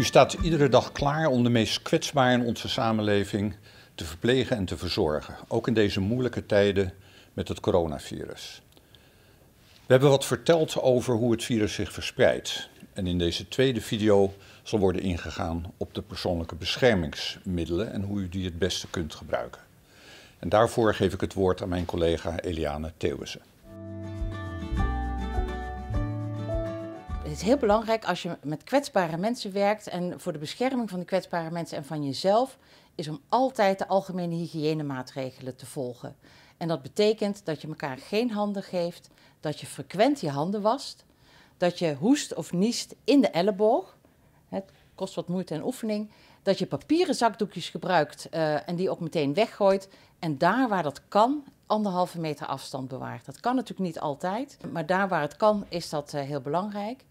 U staat iedere dag klaar om de meest kwetsbaren in onze samenleving te verplegen en te verzorgen, ook in deze moeilijke tijden met het coronavirus. We hebben wat verteld over hoe het virus zich verspreidt. En in deze tweede video zal worden ingegaan op de persoonlijke beschermingsmiddelen en hoe u die het beste kunt gebruiken. En daarvoor geef ik het woord aan mijn collega Eliane Theuwissen. het is heel belangrijk als je met kwetsbare mensen werkt en voor de bescherming van de kwetsbare mensen en van jezelf, is om altijd de algemene hygiënemaatregelen te volgen. En dat betekent dat je elkaar geen handen geeft, dat je frequent je handen wast, dat je hoest of niest in de elleboog. Het kost wat moeite en oefening. Dat je papieren zakdoekjes gebruikt eh, en die ook meteen weggooit. En daar waar dat kan anderhalve meter afstand bewaard. Dat kan natuurlijk niet altijd, maar daar waar het kan is dat eh, heel belangrijk.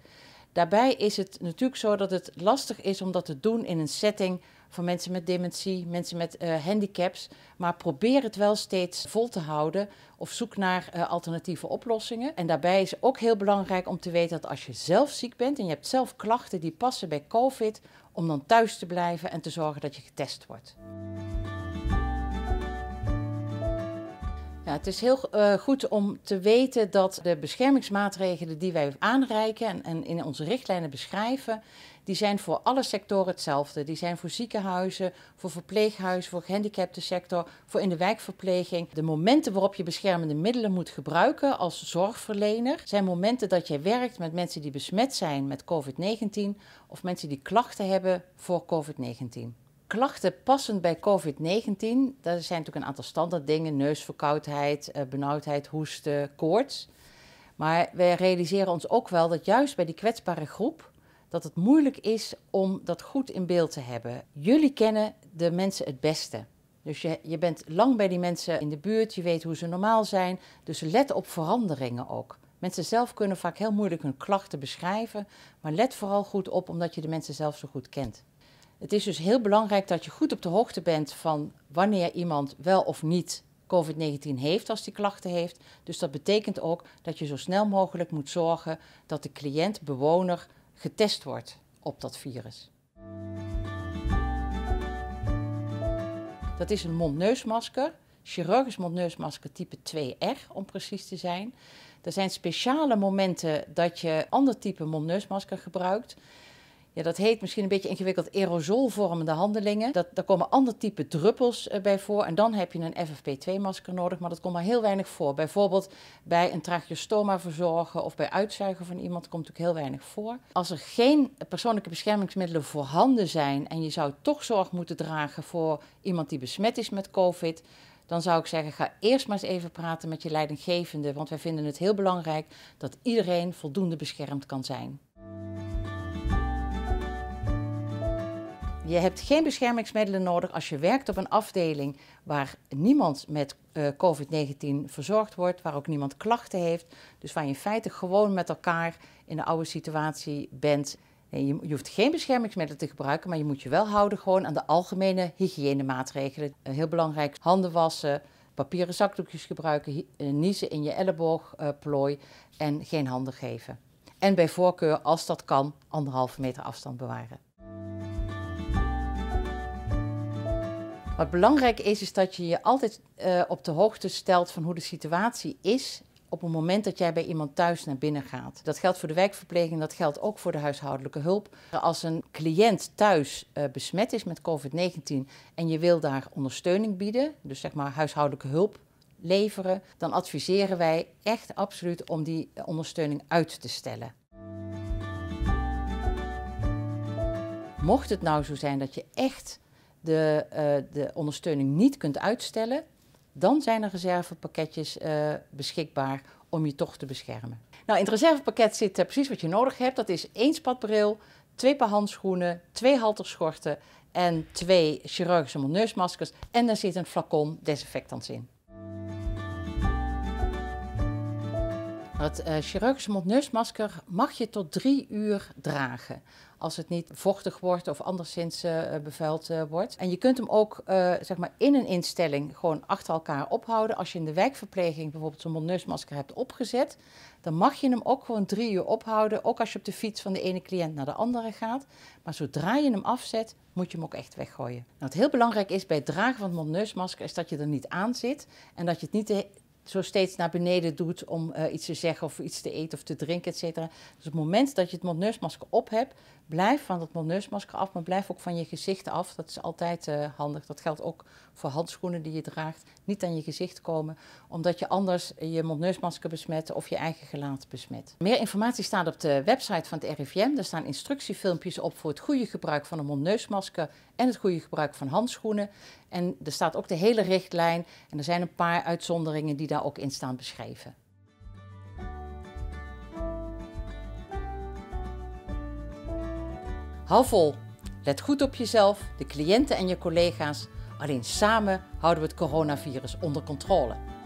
Daarbij is het natuurlijk zo dat het lastig is om dat te doen in een setting voor mensen met dementie, mensen met eh, handicaps. Maar probeer het wel steeds vol te houden of zoek naar eh, alternatieve oplossingen. En daarbij is ook heel belangrijk om te weten dat als je zelf ziek bent en je hebt zelf klachten die passen bij COVID, om dan thuis te blijven en te zorgen dat je getest wordt. Ja, nou, het is heel eh, goed om te weten dat de beschermingsmaatregelen die wij aanreiken en, en, in onze richtlijnen beschrijven, die zijn voor alle sectoren hetzelfde. Die zijn voor ziekenhuizen, voor verpleeghuizen, voor sector, voor in de wijkverpleging. De momenten waarop je beschermende middelen moet gebruiken als zorgverlener zijn momenten dat jij werkt met mensen die besmet zijn met COVID-19 of mensen die klachten hebben voor COVID-19 klachten passend bij COVID-19, dat zijn natuurlijk een aantal standaard dingen, neusverkoudheid, eh, benauwdheid, hoesten, koorts. Maar wij realiseren ons ook wel dat juist bij die kwetsbare groep, dat het moeilijk is om dat goed in beeld te hebben. Jullie kennen de mensen het beste. Dus je, je bent lang bij die mensen in de buurt, je weet hoe ze normaal zijn. Dus let op veranderingen ook. Mensen zelf kunnen vaak heel moeilijk hun klachten beschrijven, maar let vooral goed op omdat je de mensen zelf zo goed kent. Het is dus heel belangrijk dat je goed op de hoogte bent van wanneer iemand wel of niet COVID-19 heeft als die klachten heeft. Dus dat betekent ook dat je zo snel mogelijk moet zorgen dat de cliënt, bewoner, getest wordt op dat virus. Dat is een mondneusmasker, chirurgisch mondneusmasker type 2R om precies te zijn. Er zijn speciale momenten dat je ander type mondneusmasker gebruikt ja, dat heet misschien een beetje ingewikkeld aerosolvormende handelingen. Dat, daar komen ander type druppels eh, bij voor. En dan heb je een FFP2-masker nodig, maar dat komt maar heel weinig voor. Bijvoorbeeld bij een tracheostoma verzorgen of bij uitzuigen van iemand komt natuurlijk heel weinig voor. Als er geen persoonlijke beschermingsmiddelen voorhanden zijn en je zou toch zorg moeten dragen voor iemand die besmet is met COVID, dan zou ik zeggen: ga eerst maar eens even praten met je leidinggevende. Want wij vinden het heel belangrijk dat iedereen voldoende beschermd kan zijn. Je hebt geen beschermingsmiddelen nodig als je werkt op een afdeling waar niemand met eh, COVID-19 verzorgd wordt, waar ook niemand klachten heeft. Dus waar je in feite gewoon met elkaar in de oude situatie bent. je, hoeft geen beschermingsmiddelen te gebruiken, maar je moet je wel houden gewoon aan de algemene hygiënemaatregelen. Eh, heel belangrijk, handen wassen, papieren zakdoekjes gebruiken, eh, niezen in je elleboogplooi en geen handen geven. En bij voorkeur, als dat kan, anderhalve meter afstand bewaren. Wat belangrijk is, is dat je je altijd eh, op de hoogte stelt van hoe de situatie is op het moment dat jij bij iemand thuis naar binnen gaat. Dat geldt voor de wijkverpleging, dat geldt ook voor de huishoudelijke hulp. Als een cliënt thuis eh, besmet is met COVID-19 en je wil daar ondersteuning bieden, dus zeg maar huishoudelijke hulp leveren, dan adviseren wij echt absoluut om die eh, ondersteuning uit te stellen. Mocht het nou zo zijn dat je echt de, eh, de ondersteuning niet kunt uitstellen, dan zijn er reservepakketjes eh, beschikbaar om je toch te beschermen. Nou, in het reservepakket zit eh, precies wat je nodig hebt. Dat is één spatbril, twee paar handschoenen, twee halterschorten en twee chirurgische neusmaskers. En dan zit een flacon desinfectants in. Het eh, chirurgische chirurgisch mondneusmasker mag je tot drie uur dragen. Als het niet vochtig wordt of anderszins eh, bevuild eh, wordt. En je kunt hem ook zeg maar in een instelling gewoon achter elkaar ophouden. Als je in de wijkverpleging bijvoorbeeld zo'n mondneusmasker hebt opgezet, dan mag je hem ook gewoon drie uur ophouden. Ook als je op de fiets van de ene cliënt naar de andere gaat. Maar zodra je hem afzet, moet je hem ook echt weggooien. wat nou, heel belangrijk is bij het dragen van het mondneusmasker, is dat je er niet aan zit en dat je het niet de zo steeds naar beneden doet om eh, iets te zeggen of iets te eten of te drinken, et cetera. Dus op het moment dat je het mondneusmasker op hebt, blijf van dat mondneusmasker af, maar blijf ook van je gezicht af. Dat is altijd eh, handig. Dat geldt ook voor handschoenen die je draagt. Niet aan je gezicht komen, omdat je anders je mondneusmasker besmet of je eigen gelaat besmet. Meer informatie staat op de website van het RIVM. Daar staan instructiefilmpjes op voor het goede gebruik van een mondneusmasker en het goede gebruik van handschoenen. En er staat ook de hele richtlijn en er zijn een paar uitzonderingen die daar ook in staan beschreven. Hou vol. Let goed op jezelf, de cliënten en je collega's. Alleen samen houden we het coronavirus onder controle.